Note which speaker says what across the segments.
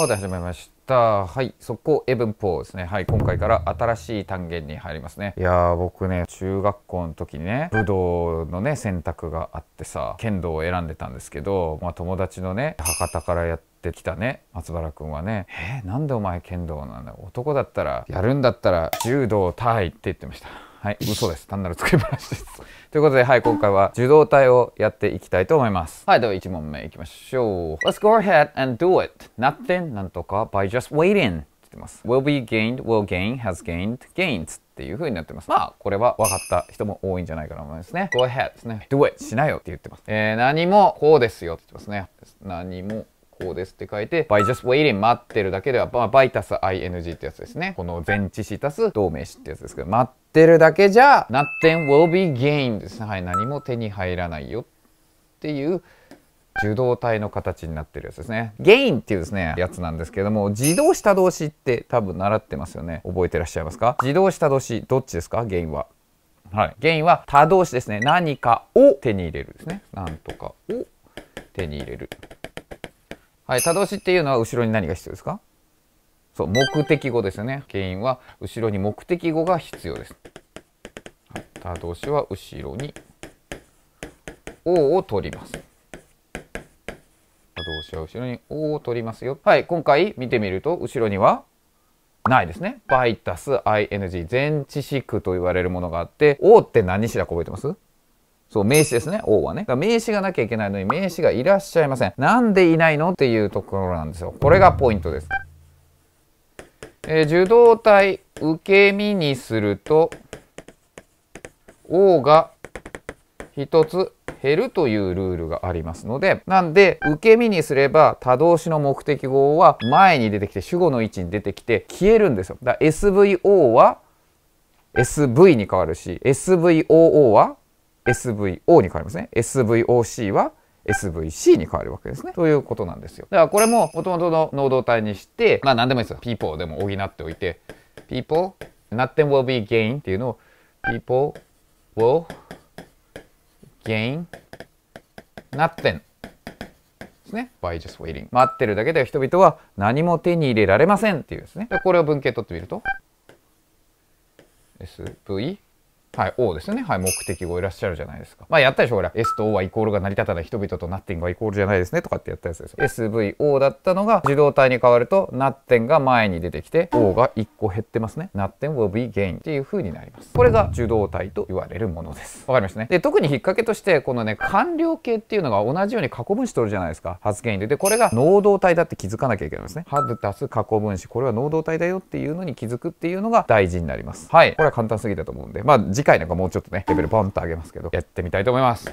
Speaker 1: さて始めました。はい。速攻英文法ですね。はい。今回から新しい単元に入りますね。いやー、僕ね、中学校の時にね、武道のね、選択があってさ、剣道を選んでたんですけど、まあ友達のね、博多からやってきたね、松原くんはね、えー、なんでお前剣道なんだ男だったら、やるんだったら、柔道、い」って言ってました。はい、嘘です。単なる作り話です。ということで、はい、今回は受動体をやっていきたいと思います。はい、では1問目いきましょう。Let's go ahead and do it. Nothing なんとか by just waiting って言ってます。will be gained, will gain, has gained, gains っていう風になってます。まあ、これは分かった人も多いんじゃないかなと思いますね。go ahead ですね。do it しなよって言ってます。えー、何もこうですよって言ってますね。何もこうですって書いて by just waiting 待ってるだけでは、まあ、by 足す ing ってやつですねこの前置詞足す動名詞ってやつですけど待ってるだけじゃ nothing will be gained ですね。はい、何も手に入らないよっていう受動体の形になってるやつですね。ゲインっていうですね、やつなんですけども、自動した動詞って多分習ってますよね。覚えてらっしゃいますか自動した動詞、どっちですかゲインは。はい。ゲインは他動詞ですね。何かを手に入れるですね。なんとかを手に入れる。はい。他動詞っていうのは後ろに何が必要ですかそう目的語ですよね原因は後ろに目的語が必要です、は他動詞は後ろに O を取ります他動詞は後ろに O を取りますよはい今回見てみると後ろにはないですね。バイタス ing 全知識と言われるものがあって O って何しだか覚えてますそう、名詞ですね。王はね。だ名詞がなきゃいけないのに名詞がいらっしゃいません。なんでいないのっていうところなんですよ。これがポイントです。えー、受動体受け身にすると O が1つ減るというルールがありますのでなんで受け身にすれば他動詞の目的語は前に出てきて主語の位置に出てきて消えるんですよだから SVO は SV に変わるし SVOO は SVO に変わりますね SVOC は SVC に変わるわけですね。ということなんですよ。だからこれも元々の能動体にして、まあ何でもいいですよ。people でも補っておいて、people, nothing will be gain っていうのを people will gain nothing ですね。by just waiting 待ってるだけでは人々は何も手に入れられませんっていうですね。でこれを文系取ってみると SV はい、O ですね。はい、目的語いらっしゃるじゃないですか。まあ、やったでしょ、ほら。S と O はイコールが成り立たない人々と Nothing はイコールじゃないですね、とかってやったやつですよ。SVO だったのが、受動体に変わると、Nothing が前に出てきて、O が1個減ってますね。Nothing will be gain っていう風になります。これが受動体と言われるものです。わかりましたね。で、特に引っ掛けとして、このね、完了形っていうのが同じように過去分子取るじゃないですか。発言で。で、これが能動体だって気づかなきゃいけないんですね。ハブ足す過去分子。これは能動体だよっていうのに気づくっていうのが大事になります。はい。これは簡単すぎたと思うんで。まあ、次回いのがもうちょっとねレベルポンと上げますけどやってみたいと思います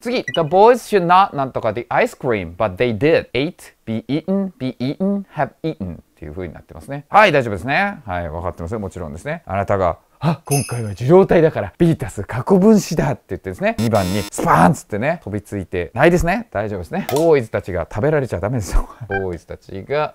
Speaker 1: 次 The boys should not なんとか the ice cream but they did ate be eaten be eaten have eaten っていう風になってますねはい大丈夫ですねはい分かってますよもちろんですねあなたがあ今回は受容体だからビータス過去分子だって言ってですね2番にスパーンつってね飛びついてないですね大丈夫ですねボーイズたちが食べられちゃダメですよボーイズたちが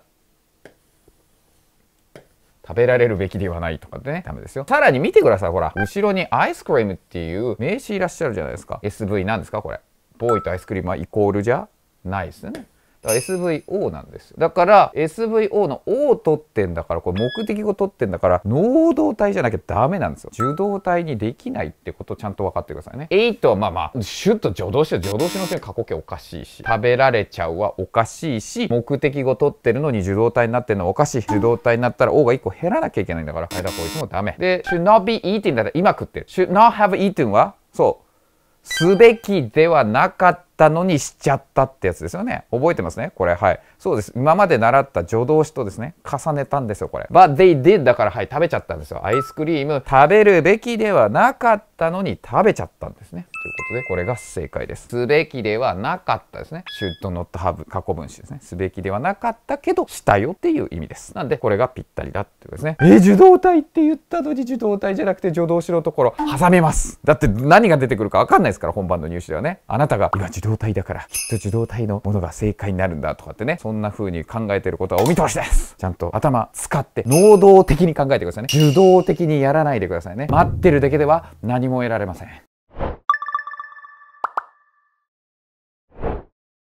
Speaker 1: 食べられるべきではないとかでね、ダメですよ。さらに見てください、ほら。後ろにアイスクリームっていう名詞いらっしゃるじゃないですか。SV なんですか、これ。ボーイとアイスクリームはイコールじゃないですね。だから SVO なんですだから SVO の O を取ってんだからこれ目的語取ってんだから能動体じゃなきゃダメなんですよ受動体にできないってことちゃんと分かってくださいね8はまあまあシュッと助動詞は助動詞のせい過去形おかしいし食べられちゃうはおかしいし目的語取ってるのに受動体になってるのはおかしい受動体になったら O が1個減らなきゃいけないんだからはいだこいつもダメで should not be eating だったら今食ってる should not have eaten はそうすべきではなかったったのにしちゃったってやつですよね。覚えてますねこれ。はい。そうです。今まで習った助動詞とですね、重ねたんですよ、これ。But they did だから、はい、食べちゃったんですよ。アイスクリーム、食べるべきではなかったのに食べちゃったんですね。ということで、これが正解です。すべきではなかったですね。should not have 過去分詞ですね。すべきではなかったけど、したよっていう意味です。なんで、これがぴったりだっていうことですね。え受動体って言ったのに受動体じゃなくて助動詞のところ、挟めます。だって何が出てくるかわかんないですから、本番の入試ではね。あなたが、今受動体だから、きっと受動体のものが正解になるんだとかってね、そんな風に考えてることはお見通しですちゃんと頭使って、能動的に考えてくださいね。受動的にやらないでくださいね。待ってるだけでは何も得られません。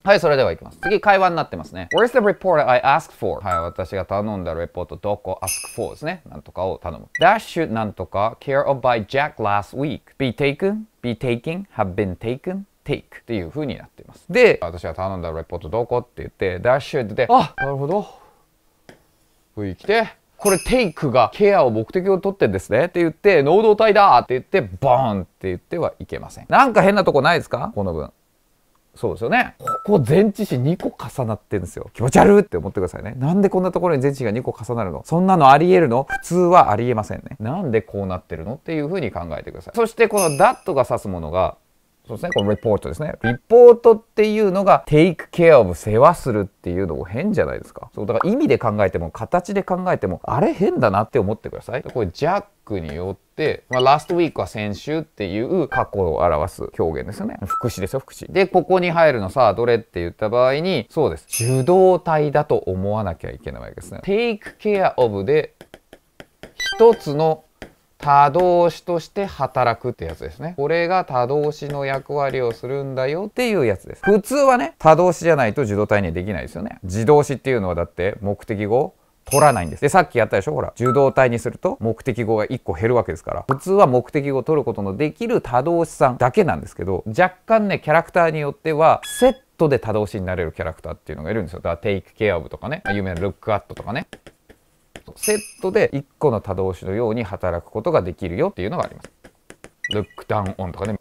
Speaker 1: はい、それでは行きます。次、会話になってますね。Where's the report I asked for? はい、私が頼んだレポート、どこ ask for ですね。なんとかを頼む。That should なんとか care of by Jack last week be taken, be taking, have been taken take っていううになっています。で、私が頼んだレポートどこって言って、ダッシュって言って、あなるほど。V 来て、これテイクがケアを目的を取ってですねって言って能動体だって言ってボーンって言ってはいけませんなんか変なとこないですかこの文そうですよねここ前置詞2個重なってんですよ気持ち悪いって思ってくださいねなんでこんなところに前置詞が2個重なるのそんなのありえるの普通はありえませんねなんでこうなってるのっていうふうに考えてくださいそしてこの that が指すものがそうですね、このレポートですね。リポートっていうのが、take care of 世話するっていうのも変じゃないですか。そう、だから意味で考えても、形で考えても、あれ変だなって思ってください。これ、ジャックによって、まあ、last week は先週っていう過去を表す表現ですよね。副詞ですよ、副詞。で、ここに入るのさ、どれって言った場合に、そうです。受動体だと思わなきゃいけないわけですね。take care of で、一つの多動詞として働くってやつですね。これが多動詞の役割をするんだよっていうやつです。普通はね、多動詞じゃないと受動体にはできないですよね。自動詞っていうのはだって目的語取らないんです。で、さっきやったでしょほら、受動体にすると目的語が1個減るわけですから、普通は目的語を取ることのできる多動詞さんだけなんですけど、若干ね、キャラクターによっては、セットで多動詞になれるキャラクターっていうのがいるんですよ。だから、take care of とかね、有名な look at とかね。セットで1個の多動詞のように働くことができるよっていうのがあります。look down on とかね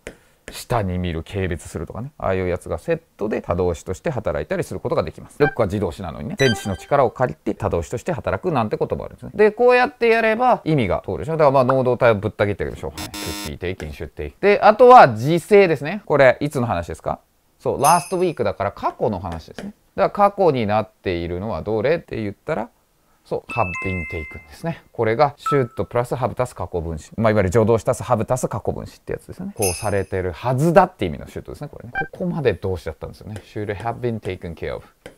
Speaker 1: 下に見る軽蔑するとかねああいうやつがセットで多動詞として働いたりすることができます look は自動詞なのにね前詞の力を借りて多動詞として働くなんてこともあるんですねでこうやってやれば意味が通るでしょだからまあ能動体をぶった切ってるでしょう。出費定金出定であとは時制ですねこれいつの話ですかそうラストウィークだから過去の話ですねだから過去になっているのはどれって言ったらそう、ハブインテイクですね。これが、シュートプラスハブ足す過去分子。まあ、いわゆる助動詞足すハブ足す過去分子ってやつですよね。こうされてるはずだって意味のシュートですね、これね。ここまで動詞だったんですよね。Should have been taken care of. っ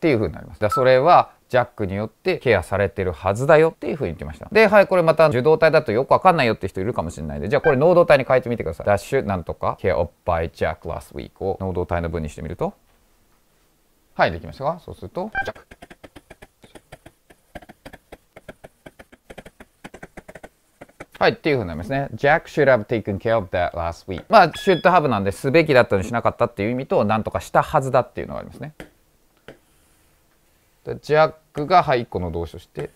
Speaker 1: ていう風になります。だそれは、ジャックによってケアされてるはずだよっていう風に言ってました。で、はい、これまた受動体だとよくわかんないよって人いるかもしれないんで、じゃあこれ能動体に変えてみてください。ダッシュなんとかケアオッパイジャックラスウィークを能動体の文にしてみると、はい、できましたかそうすると、ジャック。はい、っていうふうになりますね。Jack should have taken care of that last week. まあ、should have なんで、すべきだったのにしなかったっていう意味と、なんとかしたはずだっていうのがありますね。ジャックが、はい、1個の動詞として、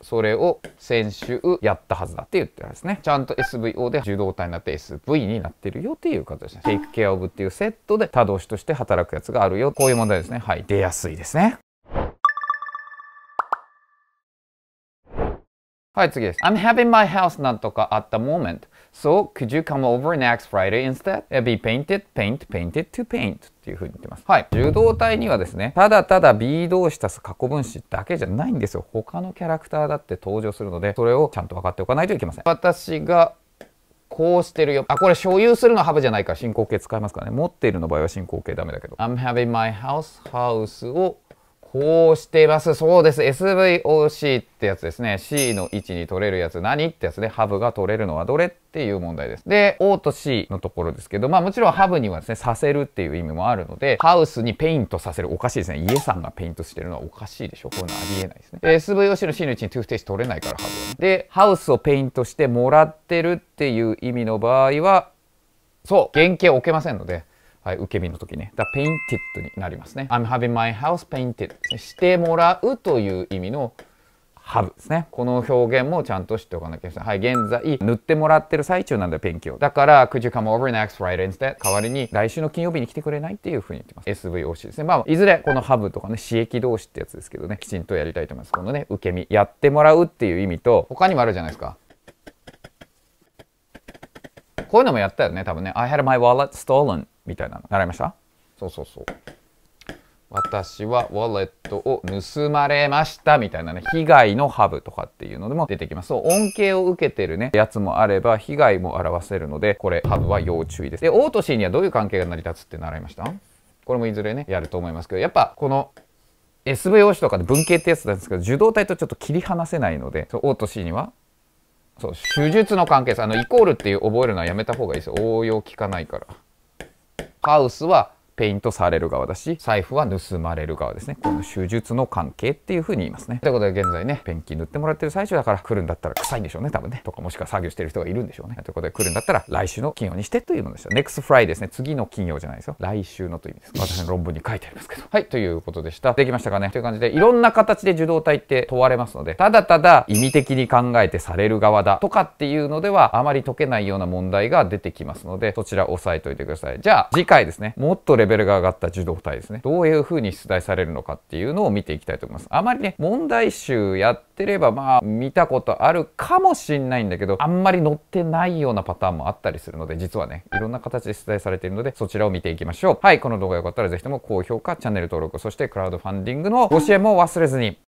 Speaker 1: それを先週やったはずだって言ってるんですね。ちゃんと SVO で受動体になって SV になってるよっていう形ですね。take care of っていうセットで他動詞として働くやつがあるよ。こういう問題ですね。はい、出やすいですね。はい、次です。I'm having my house なんとか at the moment. So, could you come over next Friday instead? Be painted, paint, painted to paint っていう風に言ってます。はい。受動体にはですね、ただただ be 動詞足す過去分詞だけじゃないんですよ。他のキャラクターだって登場するので、それをちゃんと分かっておかないといけません。私がこうしてるよ。あ、これ所有するのハブじゃないか進行形使いますからね。持っているの場合は進行形ダメだけど。I'm having my house, house をこうしてます。そうです。SVOC ってやつですね。C の位置に取れるやつ何ってやつで、ハブが取れるのはどれっていう問題です。で、O と C のところですけど、まあもちろんハブにはですね、させるっていう意味もあるので、ハウスにペイントさせる。おかしいですね。家さんがペイントしてるのはおかしいでしょ。こういうのありえないですね。SVOC の C の位置にトゥーステージ取れないから、ハブは、ね。で、ハウスをペイントしてもらってるっていう意味の場合は、そう原型置けませんのではい、受け身の時ね。だ painted になりますね。I'm having my house painted してもらうという意味のハブですね。この表現もちゃんと知っておかなきゃいけない。はい、現在、塗ってもらってる最中なんだよ、ペンキを。だから、could you come over next Friday instead? 代わりに、来週の金曜日に来てくれないっていうふうに言ってます。SVOC ですね。まあ、いずれ、このハブとかね、刺激同士ってやつですけどね、きちんとやりたいと思います。このね、受け身、やってもらうっていう意味と、他にもあるじゃないですか。こういうのもやったよね、多分ね。I had my wallet stolen みたいなの習いましたそうそうそう私はウォレットを盗まれましたみたいなね被害のハブとかっていうのでも出てきますそう恩恵を受けてるねやつもあれば被害も表せるのでこれハブは要注意ですで O と C にはどういう関係が成り立つって習いましたこれもいずれねやると思いますけどやっぱこの SVO 詞とかで文系ってやつなんですけど受動体とちょっと切り離せないので O と C にはそう手術の関係ですあのイコールっていう覚えるのはやめた方がいいですよ応用効かないから。ハウスはペイントされる側だし、財布は盗まれる側ですね。この手術の関係っていう風に言いますね。ということで現在ね、ペンキ塗ってもらってる最中だから来るんだったら臭いんでしょうね、多分ね。とかもしくは作業してる人がいるんでしょうね。ということで来るんだったら来週の金曜にしてというのでした。next Friday ですね。次の金曜じゃないですよ。来週のという意味です。私の論文に書いてありますけど。はい、ということでした。できましたかねという感じで、いろんな形で受動体って問われますので、ただただ意味的に考えてされる側だとかっていうのでは、あまり解けないような問題が出てきますので、そちら押さえておいてください。じゃあ、次回ですね。もっとレベルが上がった受動体ですねどういうふうに出題されるのかっていうのを見ていきたいと思いますあまりね問題集やってればまあ見たことあるかもしんないんだけどあんまり載ってないようなパターンもあったりするので実はねいろんな形で出題されているのでそちらを見ていきましょうはいこの動画が良かったら是非とも高評価チャンネル登録そしてクラウドファンディングのご支援も忘れずに